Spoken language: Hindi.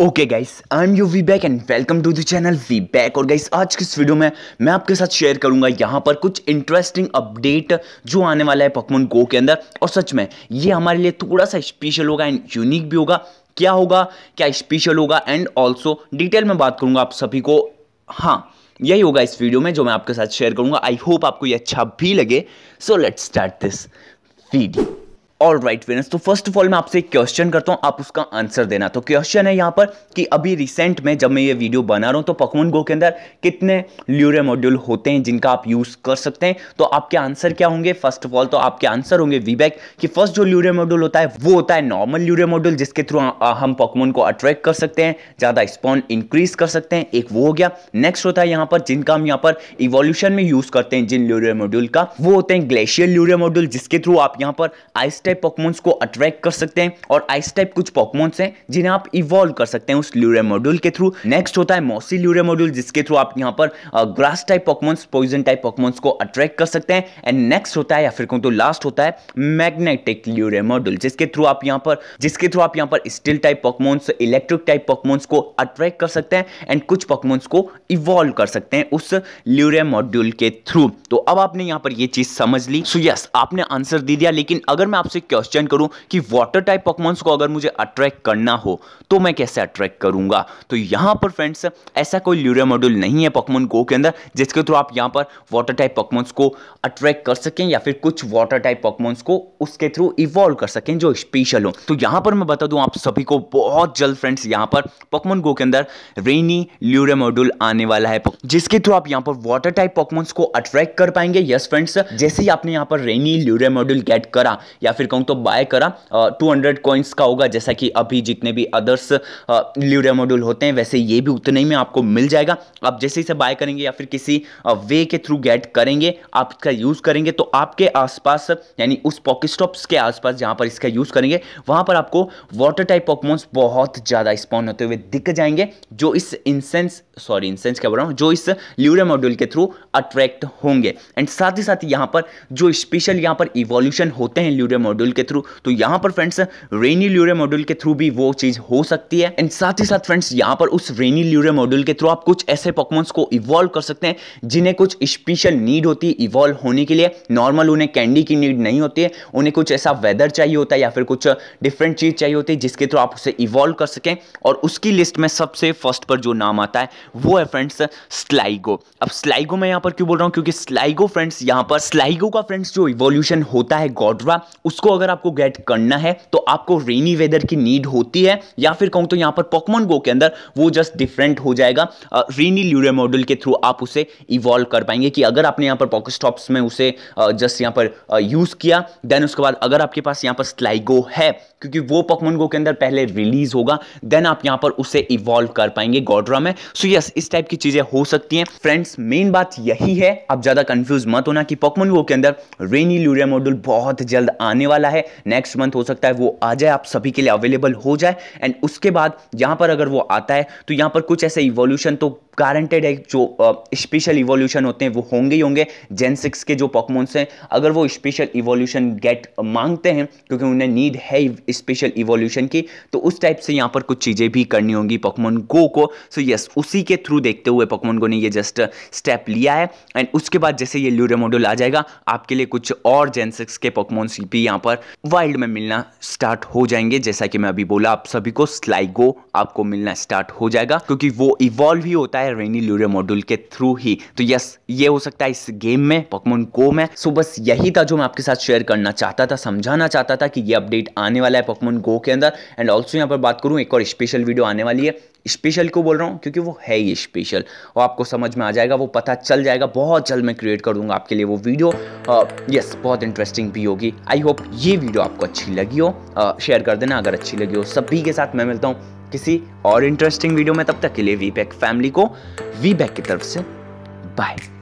okay guys I am U V back and welcome to the channel V back और गाइस आज के इस वीडियो में मैं आपके साथ शेयर करूंगा यहाँ पर कुछ इंटरेस्टिंग अपडेट जो आने वाला है पकमन गो के अंदर और सच में ये हमारे लिए थोड़ा सा स्पेशल होगा एंड यूनिक भी होगा क्या होगा क्या स्पेशल होगा एंड ऑल्सो डिटेल में बात करूंगा आप सभी को हाँ यही होगा इस वीडियो में जो मैं आपके साथ शेयर करूंगा आई होप आपको ये अच्छा भी लगे so let start this video all right winners तो फर्स्ट ऑफ ऑल मैं आपसे एक क्वेश्चन करता हूँ आप उसका आंसर देना तो क्वेश्चन है यहाँ पर कि अभी रिसेंट में जब मैं ये वीडियो बना रहा हूँ तो पकवन गो के अंदर कितने ल्यूरे मॉड्यूल होते हैं जिनका आप यूज़ कर सकते हैं तो आपके आंसर क्या होंगे फर्स्ट ऑफ ऑल तो आपके आंसर होंगे वीबैक कि फर्स्ट जो ल्यूरे मॉड्यूल होता है वो होता है नॉर्मल ल्यूरे मॉड्यूल जिसके थ्रू हम पकवन को अट्रैक्ट कर सकते हैं ज़्यादा स्पॉन इंक्रीज कर सकते हैं एक वो हो गया नेक्स्ट होता है यहाँ पर जिनका हम यहाँ पर इवोल्यूशन में यूज़ करते हैं जिन ल्यूरे मॉड्यूल का वो होते हैं ग्लेशियर ल्यूरे मॉड्यूल जिसके थ्रू आप यहाँ पर आइस टाइप पॉकमोन्स को अट्रैक्ट कर सकते हैं और आइस टाइप कुछ पॉकमोन्स हैं जिन्हें आप इवॉल्व कर सकते हैं उस ल्यूरे मॉड्यूल के थ्रू नेक्स्ट होता है मोसी ल्यूरे मॉड्यूल जिसके थ्रू आप यहाँ पर grass type Pokemons poison type Pokemons को अट्रैक्ट कर सकते हैं एंड नेक्स्ट होता है या फिर कहूँ तो लास्ट होता है मैग्नेटिक ल्यूरे मॉड्यूल जिसके थ्रू आप यहाँ पर जिसके थ्रू आप यहाँ पर steel type Pokemons electric type Pokemons को अट्रैक्ट कर सकते हैं एंड कुछ पॉकमोन्स को इवॉल्व कर सकते हैं उस ल्यूरे मॉड्यूल के थ्रू तो अब आपने यहाँ पर ये चीज समझ ली सो so, यस yes, आपने आंसर दे दिया लेकिन अगर मैं आपसे आपसे क्वेश्चन करूं कि वाटर टाइप पॉकमॉन्स को अगर मुझे अट्रैक्ट करना हो तो मैं कैसे अट्रैक्ट करूंगा तो यहां पर फ्रेंड्स ऐसा कोई ल्यूरिया मॉड्यूल नहीं है पॉकमॉन गो के अंदर जिसके थ्रू आप यहां पर वाटर टाइप पॉकमॉन्स को अट्रैक्ट कर सकें या फिर कुछ वाटर टाइप पॉकमॉन्स को उसके थ्रू इवॉल्व कर सकें जो स्पेशल हो तो यहां पर मैं बता दूं आप सभी को बहुत जल्द फ्रेंड्स यहां पर पॉकमॉन गो के अंदर रेनी ल्यूरिया मॉड्यूल आने वाला है जिसके थ्रू आप यहां पर वाटर टाइप पॉकमॉन्स को अट्रैक्ट कर पाएंगे यस फ्रेंड्स जैसे ही आपने यहां पर रेनी ल्यूरिया मॉड्यूल गेट करा या फिर अकाउंट तो बाय करा टू हंड्रेड कॉइन्स का होगा जैसा कि अभी जितने भी अदर्स ल्यूरा मॉड्यूल होते हैं वैसे ये भी उतने ही में आपको मिल जाएगा आप जैसे इसे बाय करेंगे या फिर किसी वे के थ्रू गेट करेंगे आप इसका यूज़ करेंगे तो आपके आसपास यानी उस पॉकेट स्टॉप्स के आसपास जहाँ पर इसका यूज़ करेंगे वहाँ पर आपको वाटर टाइप पॉकमोन्स बहुत ज़्यादा स्पॉन होते हुए दिख जाएंगे जो इस इंसेंस सॉरी इंसेंस क्या बोल रहा हूँ जो इस ल्यूरा मॉड्यूल के थ्रू अट्रैक्ट होंगे एंड साथ ही साथ यहाँ पर जो स्पेशल यहाँ पर इवोल्यूशन होते हैं ल्यूरा मॉड्यूल मॉड्यूल के थ्रू तो यहाँ पर फ्रेंड्स रेनी ल्यूरे मॉड्यूल के थ्रू भी वो चीज हो सकती है एंड साथ ही साथ फ्रेंड्स यहाँ पर उस रेनी ल्यूरे मॉड्यूल के थ्रू आप कुछ ऐसे पॉकमोन्स को इवॉल्व कर सकते हैं जिन्हें कुछ स्पेशल नीड होती है इवॉल्व होने के लिए नॉर्मल उन्हें कैंडी की नीड नहीं होती है उन्हें कुछ ऐसा वेदर चाहिए होता है या फिर कुछ डिफरेंट चीज़ चाहिए होती है जिसके थ्रू आप उसे इवॉल्व कर सकें और उसकी लिस्ट में सबसे फर्स्ट पर जो नाम आता है वो है फ्रेंड्स स्लाइगो अब स्लाइगो मैं यहाँ पर क्यों बोल रहा हूँ क्योंकि स्लाइगो फ्रेंड्स यहाँ पर स्लाइगो का फ्रेंड्स जो इवोल्यूशन होता है गोड्रा उसको अगर आपको गेट करना है तो आपको रेनी वेदर की नीड होती है या फिर कहूँ तो यहाँ पर पॉकमॉन गो के अंदर वो जस्ट डिफरेंट हो जाएगा रेनी ल्यूरे मॉडल के थ्रू आप उसे इवॉल्व कर पाएंगे कि अगर आपने यहाँ पर पॉकेट स्टॉप्स में उसे जस्ट यहाँ पर यूज़ किया देन उसके बाद अगर आपके पास यहाँ पर स्लाइगो है क्योंकि वो पॉकमॉन गो के अंदर पहले रिलीज होगा देन आप यहाँ पर उसे इवॉल्व कर पाएंगे गोड्रा में सो so, यस yes, इस टाइप की चीज़ें हो सकती हैं फ्रेंड्स मेन बात यही है आप ज़्यादा कंफ्यूज मत होना कि पॉकमॉन गो के अंदर रेनी ल्यूरे मॉडल बहुत जल्द आने वाला है नेक्स्ट मंथ हो सकता है वो आ जाए आप सभी के लिए अवेलेबल हो जाए एंड उसके बाद यहाँ पर अगर वो आता है तो यहाँ पर कुछ ऐसे इवोल्यूशन तो गारंटेड है जो स्पेशल uh, इवोल्यूशन होते हैं वो होंगे ही होंगे जेन सिक्स के जो पॉकमोन्स हैं अगर वो स्पेशल इवोल्यूशन गेट मांगते हैं क्योंकि उन्हें नीड है स्पेशल इवोल्यूशन की तो उस टाइप से यहाँ पर कुछ चीज़ें भी करनी होंगी पॉकमोन गो को सो so यस yes, उसी के थ्रू देखते हुए पॉकमोन गो ने ये जस्ट स्टेप लिया है एंड उसके बाद जैसे ये ल्यूरेमोडल आ जाएगा आपके लिए कुछ और जेन सिक्स के पॉकमोन्स भी यहाँ यहाँ पर वाइल्ड में मिलना स्टार्ट हो जाएंगे जैसा कि मैं अभी बोला आप सभी को स्लाइगो आपको मिलना स्टार्ट हो जाएगा क्योंकि वो इवॉल्व ही होता है रेनी ल्यूरे मॉड्यूल के थ्रू ही तो यस ये हो सकता है इस गेम में पकमोन को में सो बस यही था जो मैं आपके साथ शेयर करना चाहता था समझाना चाहता था कि ये अपडेट आने वाला है पकमोन गो के अंदर एंड ऑल्सो यहाँ पर बात करूँ एक और स्पेशल वीडियो आने वाली है स्पेशल क्यों बोल रहा हूँ क्योंकि वो है ही स्पेशल और आपको समझ में आ जाएगा वो पता चल जाएगा बहुत जल्द मैं क्रिएट कर दूंगा आपके लिए वो वीडियो यस बहुत इंटरेस्टिंग भी होगी आई होप ये वीडियो आपको अच्छी लगी हो शेयर कर देना अगर अच्छी लगी हो सभी के साथ मैं मिलता हूँ किसी और इंटरेस्टिंग वीडियो में तब तक के लिए वी बैक फैमिली को वी बैक e की तरफ से बाय